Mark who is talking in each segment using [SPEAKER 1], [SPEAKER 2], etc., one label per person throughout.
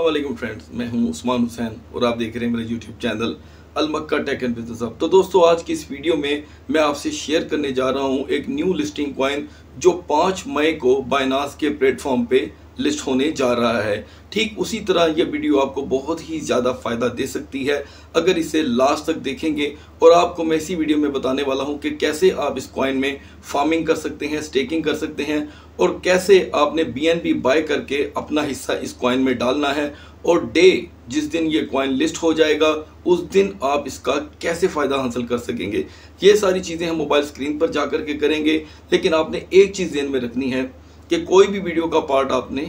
[SPEAKER 1] अल्लाम फ्रेंड्स मैं हूं उस्मान हुसैन और आप देख रहे हैं मेरा यूट्यूब चैनल अलमक्का टेक एंड बिजनेस अब तो दोस्तों आज की इस वीडियो में मैं आपसे शेयर करने जा रहा हूं एक न्यू लिस्टिंग कॉइन जो 5 मई को बायनास के प्लेटफॉर्म पे लिस्ट होने जा रहा है ठीक उसी तरह यह वीडियो आपको बहुत ही ज़्यादा फ़ायदा दे सकती है अगर इसे लास्ट तक देखेंगे और आपको मैं इसी वीडियो में बताने वाला हूं कि कैसे आप इस कॉइन में फार्मिंग कर सकते हैं स्टेकिंग कर सकते हैं और कैसे आपने बी बाय करके अपना हिस्सा इस कॉइन में डालना है और डे जिस दिन ये कॉइन लिस्ट हो जाएगा उस दिन आप इसका कैसे फ़ायदा हासिल कर सकेंगे ये सारी चीज़ें हम मोबाइल स्क्रीन पर जा के करेंगे लेकिन आपने एक चीज़ ध्यान में रखनी है कि कोई भी वीडियो का पार्ट आपने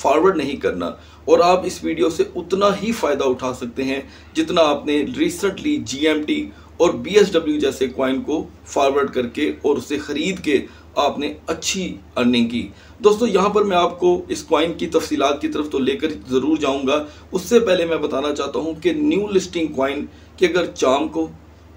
[SPEAKER 1] फॉरवर्ड नहीं करना और आप इस वीडियो से उतना ही फ़ायदा उठा सकते हैं जितना आपने रिसेंटली जीएमटी और बीएसडब्ल्यू जैसे क्वाइन को फॉरवर्ड करके और उसे ख़रीद के आपने अच्छी अर्निंग की दोस्तों यहाँ पर मैं आपको इस क्वाइन की तफसीत की तरफ तो लेकर ज़रूर जाऊँगा उससे पहले मैं बताना चाहता हूँ कि न्यू लिस्टिंग क्वाइन की अगर चाम को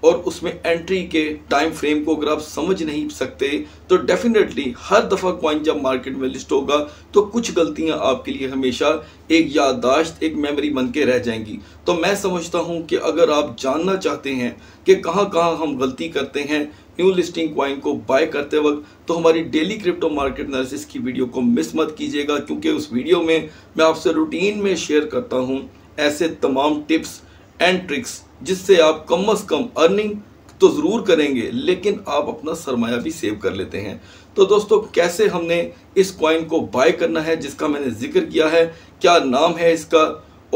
[SPEAKER 1] और उसमें एंट्री के टाइम फ्रेम को अगर आप समझ नहीं सकते तो डेफिनेटली हर दफ़ा क्वाइन जब मार्केट में लिस्ट होगा तो कुछ गलतियां आपके लिए हमेशा एक याददाश्त एक मेमोरी बन के रह जाएंगी तो मैं समझता हूं कि अगर आप जानना चाहते हैं कि कहां कहां हम गलती करते हैं न्यू लिस्टिंग क्वाइन को बाय करते वक्त तो हमारी डेली क्रिप्टो मार्केट एनालिसिस की वीडियो को मिस मत कीजिएगा क्योंकि उस वीडियो में मैं आपसे रूटीन में शेयर करता हूँ ऐसे तमाम टिप्स एंड ट्रिक्स जिससे आप कम अज कम अर्निंग तो ज़रूर करेंगे लेकिन आप अपना सरमाया भी सेव कर लेते हैं तो दोस्तों कैसे हमने इस कॉइन को बाय करना है जिसका मैंने जिक्र किया है क्या नाम है इसका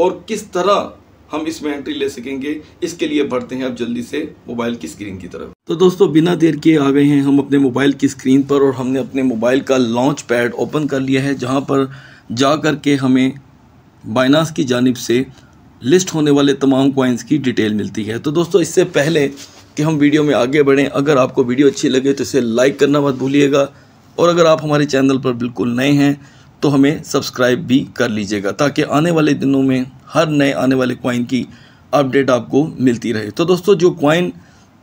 [SPEAKER 1] और किस तरह हम इसमें एंट्री ले सकेंगे इसके लिए बढ़ते हैं अब जल्दी से मोबाइल की स्क्रीन की तरफ तो दोस्तों बिना देर के आ गए हैं हम अपने मोबाइल की स्क्रीन पर और हमने अपने मोबाइल का लॉन्च पैड ओपन कर लिया है जहाँ पर जा कर के हमें बाइनास की जानब से लिस्ट होने वाले तमाम कॉइन्स की डिटेल मिलती है तो दोस्तों इससे पहले कि हम वीडियो में आगे बढ़ें अगर आपको वीडियो अच्छी लगे तो इसे लाइक करना मत भूलिएगा और अगर आप हमारे चैनल पर बिल्कुल नए हैं तो हमें सब्सक्राइब भी कर लीजिएगा ताकि आने वाले दिनों में हर नए आने वाले कॉइन की अपडेट आपको मिलती रहे तो दोस्तों जो कॉइन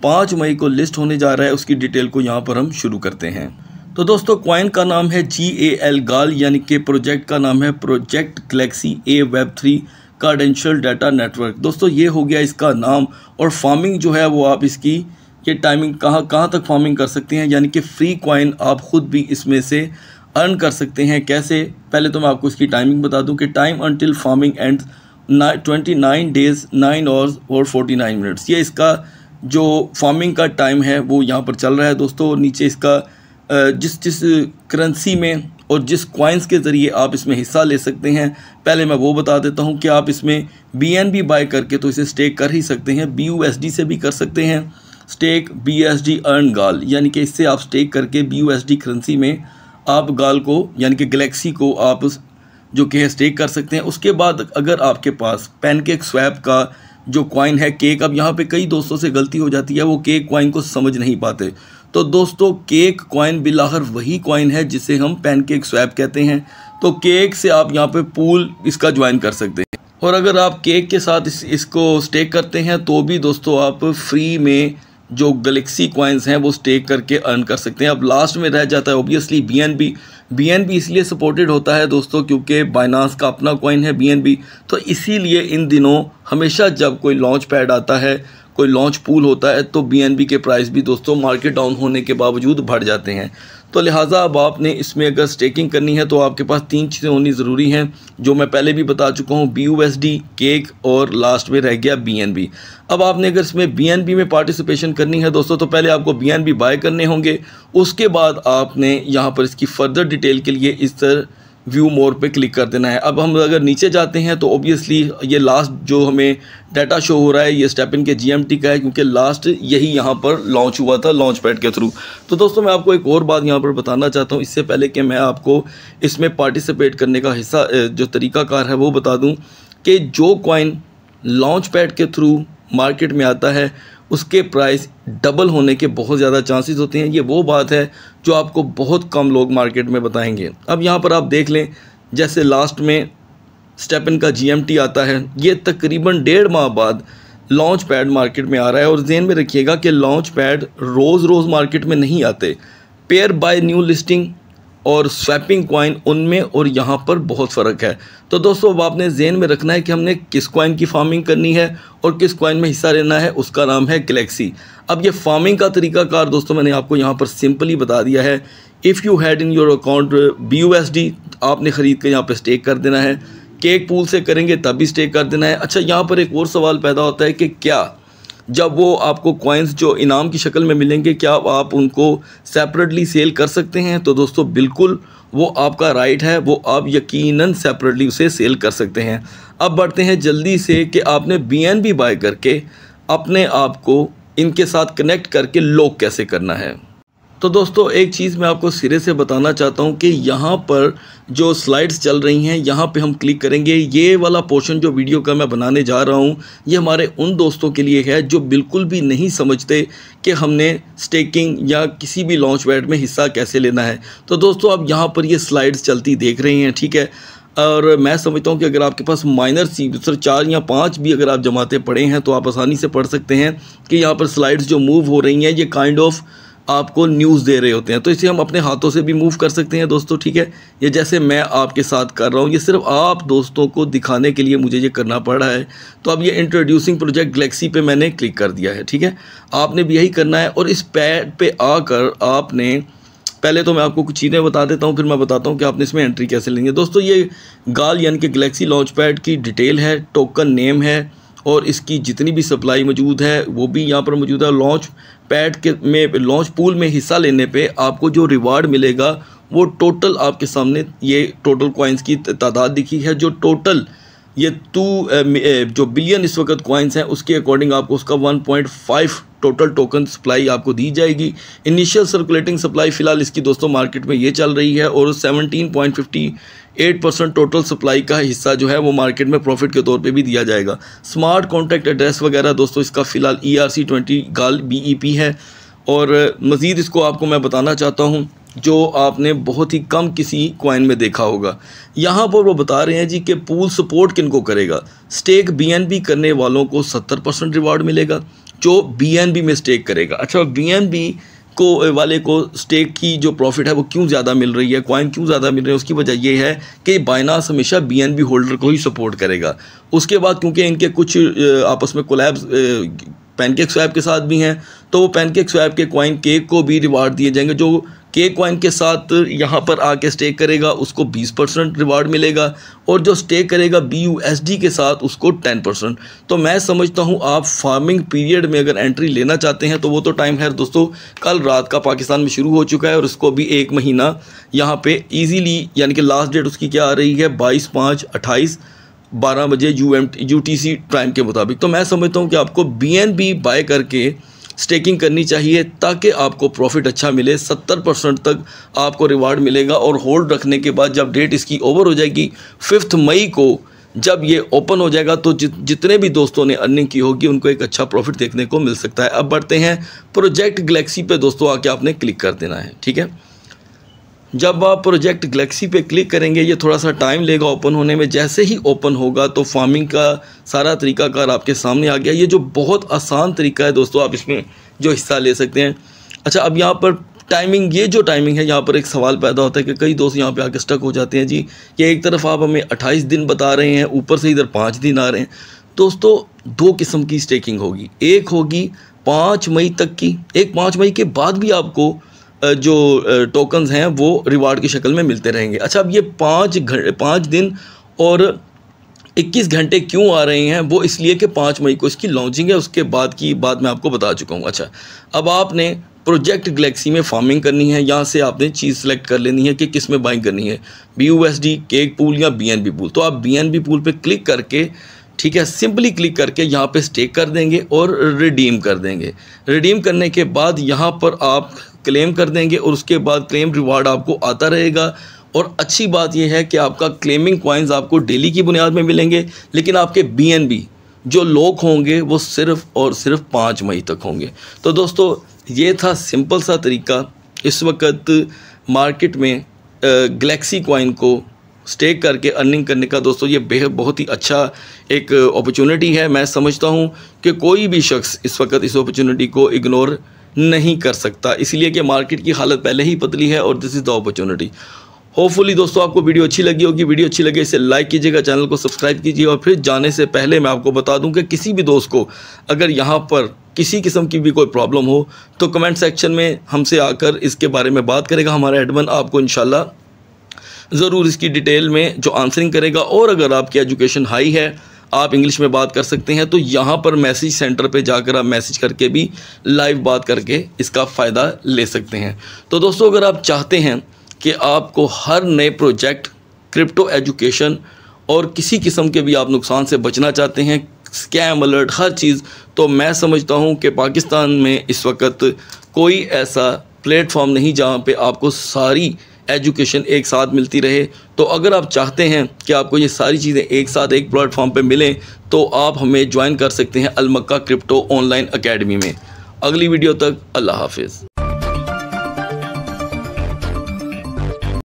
[SPEAKER 1] पाँच मई को लिस्ट होने जा रहा है उसकी डिटेल को यहाँ पर हम शुरू करते हैं तो दोस्तों कॉइन का नाम है जी ए एल गाल यानी कि प्रोजेक्ट का नाम है project Galaxy a web three credential data network दोस्तों ये हो गया इसका नाम और फार्मिंग जो है वो आप इसकी ये टाइमिंग कहाँ कहाँ तक फार्मिंग कर सकते हैं यानी कि फ्री कॉइन आप ख़ुद भी इसमें से अर्न कर सकते हैं कैसे पहले तो मैं आपको इसकी टाइमिंग बता दूं कि time until farming end twenty nine days nine hours और फोर्टी नाइन मिनट्स ये इसका जो फार्मिंग का टाइम है वो यहाँ पर चल रहा है दोस्तों नीचे इसका जिस जिस करेंसी में और जिस क्वाइंस के ज़रिए आप इसमें हिस्सा ले सकते हैं पहले मैं वो बता देता हूँ कि आप इसमें बी एन बी बाय करके तो इसे स्टेक कर ही सकते हैं बी यू एस डी से भी कर सकते हैं stake B S D earn GAL यानी कि इससे आप स्टेक करके B U S D currency में आप गाल को यानी कि गलेक्सी को आप जो कि है स्टेक कर सकते हैं उसके बाद अगर आपके पास पेनकेक स्वैप का जो कॉइन है केक अब यहाँ पे कई दोस्तों से गलती हो जाती है वो केक कॉइन को समझ नहीं पाते तो दोस्तों केक कॉइन बिलाहर वही कॉइन है जिसे हम पैनकेक स्वैप कहते हैं तो केक से आप यहाँ पे पूल इसका ज्वाइन कर सकते हैं और अगर आप केक के साथ इस, इसको स्टेक करते हैं तो भी दोस्तों आप फ्री में जो गलेक्सी कॉइन्स हैं वो स्टेक करके अर्न कर सकते हैं अब लास्ट में रह जाता है obviously B N B B N B इसलिए सपोर्टेड होता है दोस्तों क्योंकि बाइनास का अपना कॉइन है बी एन बी तो इसीलिए इन दिनों हमेशा जब कोई लॉन्च पैड आता है कोई लॉन्च पूल होता है तो बी के प्राइस भी दोस्तों मार्केट डाउन होने के बावजूद बढ़ जाते हैं तो लिहाजा अब आपने इसमें अगर स्टेकिंग करनी है तो आपके पास तीन चीज़ें होनी ज़रूरी हैं जो मैं पहले भी बता चुका हूँ B U S D cake और लास्ट में रह गया बी एन बी अब आपने अगर इसमें बी एन बी में पार्टिसिपेशन करनी है दोस्तों तो पहले आपको बी एन बी बाय करने होंगे उसके बाद आपने यहाँ पर इसकी फ़र्दर डिटेल के लिए इस तरह व्यू मोर पे क्लिक कर देना है अब हम अगर नीचे जाते हैं तो ऑब्वियसली ये लास्ट जो हमें डाटा शो हो रहा है ये इन के जी का है क्योंकि लास्ट यही यहाँ पर लॉन्च हुआ था लॉन्च पैड के थ्रू तो दोस्तों मैं आपको एक और बात यहाँ पर बताना चाहता हूँ इससे पहले कि मैं आपको इसमें पार्टिसिपेट करने का हिस्सा जो तरीकाकार है वो बता दूँ कि जो कॉइन लॉन्च पैड के थ्रू मार्केट में आता है उसके प्राइस डबल होने के बहुत ज़्यादा चांसेस होते हैं ये वो बात है जो आपको बहुत कम लोग मार्केट में बताएंगे अब यहाँ पर आप देख लें जैसे लास्ट में स्टेपन का जीएमटी आता है ये तकरीबन डेढ़ माह बाद लॉन्च पैड मार्केट में आ रहा है और जेन में रखिएगा कि लॉन्च पैड रोज़ रोज़ मार्केट में नहीं आते पेयर बाय न्यू लिस्टिंग और स्वैपिंग क्वाइन उनमें और यहाँ पर बहुत फ़र्क है तो दोस्तों अब आपने जेन में रखना है कि हमने किस कॉइन की फार्मिंग करनी है और किस कॉइन में हिस्सा लेना है उसका नाम है गलेक्सी अब ये फार्मिंग का तरीकाकार दोस्तों मैंने आपको यहाँ पर सिंपली बता दिया है if you had in your account B आपने ख़रीद कर यहाँ पर स्टेक कर देना है केक पूल से करेंगे तब भी स्टेक कर देना है अच्छा यहाँ पर एक और सवाल पैदा होता है कि क्या जब वो आपको कॉइन्स जो इनाम की शक्ल में मिलेंगे क्या आप उनको सेपरेटली सेल कर सकते हैं तो दोस्तों बिल्कुल वो आपका राइट है वो आप यकीनन सेपरेटली उसे सेल कर सकते हैं अब बढ़ते हैं जल्दी से कि आपने बी एन बी बाय करके अपने आप को इनके साथ कनेक्ट करके लॉक कैसे करना है तो दोस्तों एक चीज़ मैं आपको सिरे से बताना चाहता हूँ कि यहाँ पर जो स्लाइड्स चल रही हैं यहाँ पे हम क्लिक करेंगे ये वाला पोर्शन जो वीडियो का मैं बनाने जा रहा हूँ ये हमारे उन दोस्तों के लिए है जो बिल्कुल भी नहीं समझते कि हमने स्टेकिंग या किसी भी लॉन्च पैड में हिस्सा कैसे लेना है तो दोस्तों आप यहाँ पर ये स्लाइड्स चलती देख रहे हैं ठीक है और मैं समझता हूँ कि अगर आपके पास माइनर सी सर चार या पाँच भी अगर आप जमाते पढ़े हैं तो आप आसानी से पढ़ सकते हैं कि यहाँ पर स्लाइड्स जो मूव हो रही हैं ये काइंड ऑफ आपको न्यूज़ दे रहे होते हैं तो इसे हम अपने हाथों से भी मूव कर सकते हैं दोस्तों ठीक है ये जैसे मैं आपके साथ कर रहा हूँ ये सिर्फ आप दोस्तों को दिखाने के लिए मुझे ये करना पड़ रहा है तो अब ये इंट्रोड्यूसिंग प्रोजेक्ट गलेक्सी पे मैंने क्लिक कर दिया है ठीक है आपने भी यही करना है और इस पैड पर आकर आपने पहले तो मैं आपको कुछ चीज़ें बता देता हूँ फिर मैं बताता हूँ कि आपने इसमें एंट्री कैसे लेंगे दोस्तों ये गाल यानी कि गलेक्सी लॉन्च पैड की डिटेल है टोकन नेम है और इसकी जितनी भी सप्लाई मौजूद है वो भी यहाँ पर मौजूद है लॉन्च पैड के में लॉन्च पूल में हिस्सा लेने पे आपको जो रिवार्ड मिलेगा वो टोटल आपके सामने ये टोटल कॉइन्स की तादाद दिखी है जो टोटल ये टू जो बिलियन इस वक्त कॉइन्स हैं उसके अकॉर्डिंग आपको उसका 1.5 टोटल टोकन सप्लाई आपको दी जाएगी इनिशियल सर्कुलेटिंग सप्लाई फ़िलहाल इसकी दोस्तों मार्केट में ये चल रही है और 17.50 एट परसेंट टोटल सप्लाई का हिस्सा जो है वो मार्केट में प्रॉफिट के तौर पे भी दिया जाएगा स्मार्ट कॉन्टैक्ट एड्रेस वगैरह दोस्तों इसका फ़िलहाल E e R C twenty GAL B E P है और मज़ीद इसको आपको मैं बताना चाहता हूँ जो आपने बहुत ही कम किसी कॉइन में देखा होगा यहाँ पर वो बता रहे हैं जी कि पूल सपोर्ट किन को करेगा स्टेक बी करने वालों को सत्तर परसेंट रिवार्ड मिलेगा जो बी में स्टेक करेगा अच्छा बी को वाले को स्टेक की जो प्रॉफिट है वो क्यों ज़्यादा मिल रही है क्वाइन क्यों ज़्यादा मिल रही है उसकी वजह यह है कि बाइनास हमेशा बीएनबी होल्डर को ही सपोर्ट करेगा उसके बाद क्योंकि इनके कुछ आपस में कोलैब्स पैनकेक स्वैप के साथ भी हैं तो वो पैनकेक स्वैप के क्वाइन केक को भी रिवार्ड दिए जाएंगे जो के कॉइन के साथ यहाँ पर आके स्टे करेगा उसको 20 परसेंट रिवार्ड मिलेगा और जो स्टे करेगा बी यू एस डी के साथ उसको 10 परसेंट तो मैं समझता हूँ आप फार्मिंग पीरियड में अगर एंट्री लेना चाहते हैं तो वो तो टाइम है दोस्तों कल रात का पाकिस्तान में शुरू हो चुका है और उसको अभी एक महीना यहाँ पर ईजीली यानी कि लास्ट डेट उसकी क्या आ रही है बाईस पाँच अट्ठाईस बारह बजे U M U T C time के मुताबिक तो मैं समझता हूँ कि आपको बी एन बी बाय करके स्टेकिंग करनी चाहिए ताकि आपको प्रॉफिट अच्छा मिले सत्तर परसेंट तक आपको रिवार्ड मिलेगा और होल्ड रखने के बाद जब डेट इसकी ओवर हो जाएगी फिफ्थ मई को जब ये ओपन हो जाएगा तो जितने भी दोस्तों ने अर्निंग की होगी उनको एक अच्छा प्रॉफिट देखने को मिल सकता है अब बढ़ते हैं प्रोजेक्ट गलेक्सी पर दोस्तों आके आपने क्लिक कर देना है ठीक है जब आप प्रोजेक्ट गलेक्सी पे क्लिक करेंगे ये थोड़ा सा टाइम लेगा ओपन होने में जैसे ही ओपन होगा तो फार्मिंग का सारा तरीकाकार आपके सामने आ गया ये जो बहुत आसान तरीका है दोस्तों आप इसमें जो हिस्सा ले सकते हैं अच्छा अब यहाँ पर टाइमिंग ये जो टाइमिंग है यहाँ पर एक सवाल पैदा होता है कि कई दोस्त यहाँ पर आके स्टक हो जाते हैं जी कि एक तरफ आप हमें अट्ठाईस दिन बता रहे हैं ऊपर से इधर पाँच दिन आ रहे हैं दोस्तों दो किस्म की स्टेकिंग होगी एक होगी पाँच मई तक की एक पाँच मई के बाद भी आपको जो टोकन्स हैं वो रिवार्ड की शक्ल में मिलते रहेंगे अच्छा अब ये पाँच घं पाँच दिन और 21 घंटे क्यों आ रहे हैं वो इसलिए कि पाँच मई को इसकी लॉन्चिंग है उसके बाद की बात मैं आपको बता चुका हूँ अच्छा अब आपने प्रोजेक्ट गलेक्सी में फार्मिंग करनी है यहाँ से आपने चीज़ सेलेक्ट कर लेनी है कि किस में बाइंग करनी है B U S D cake pool या बी एन बी पूल तो आप बी एन बी पूल पर क्लिक करके ठीक है सिंपली क्लिक करके यहाँ पे स्टेक कर देंगे और रिडीम कर देंगे रिडीम करने के बाद यहाँ पर आप क्लेम कर देंगे और उसके बाद क्लेम रिवार्ड आपको आता रहेगा और अच्छी बात यह है कि आपका क्लेमिंग कॉइन्स आपको डेली की बुनियाद में मिलेंगे लेकिन आपके बी जो लोग होंगे वो सिर्फ़ और सिर्फ पाँच मई तक होंगे तो दोस्तों ये था सिंपल सा तरीका इस वक्त मार्केट में गलेक्सी कॉइन को स्टेक करके अर्निंग करने का दोस्तों ये बेहद बहुत ही अच्छा एक अपॉर्चुनिटी है मैं समझता हूँ कि कोई भी शख्स इस वक्त इस अपॉर्चुनिटी को इग्नोर नहीं कर सकता इसलिए कि मार्केट की हालत पहले ही पतली है और this is the opportunity hopefully दोस्तों आपको वीडियो अच्छी लगी होगी वीडियो अच्छी लगे इसे लाइक कीजिएगा चैनल को सब्सक्राइब कीजिए और फिर जाने से पहले मैं आपको बता दूं कि किसी भी दोस्त को अगर यहाँ पर किसी किस्म की भी कोई प्रॉब्लम हो तो कमेंट सेक्शन में हमसे आकर इसके बारे में बात करेगा हमारा एडमन आपको इनशाला ज़रूर इसकी डिटेल में जो आंसरिंग करेगा और अगर आपकी एजुकेशन हाई है आप इंग्लिश में बात कर सकते हैं तो यहाँ पर मैसेज सेंटर पे जाकर आप मैसेज करके भी लाइव बात करके इसका फ़ायदा ले सकते हैं तो दोस्तों अगर आप चाहते हैं कि आपको हर नए प्रोजेक्ट क्रिप्टो एजुकेशन और किसी किस्म के भी आप नुकसान से बचना चाहते हैं स्कैम अलर्ट हर चीज़ तो मैं समझता हूँ कि पाकिस्तान में इस वक्त कोई ऐसा प्लेटफॉर्म नहीं जहाँ पे आपको सारी एजुकेशन एक साथ मिलती रहे तो अगर आप चाहते हैं कि आपको ये सारी चीज़ें एक साथ एक प्लेटफॉर्म पर मिलें तो आप हमें ज्वाइन कर सकते हैं अलमक्का क्रिप्टो ऑनलाइन एकेडमी में अगली वीडियो तक अल्लाह हाफिज़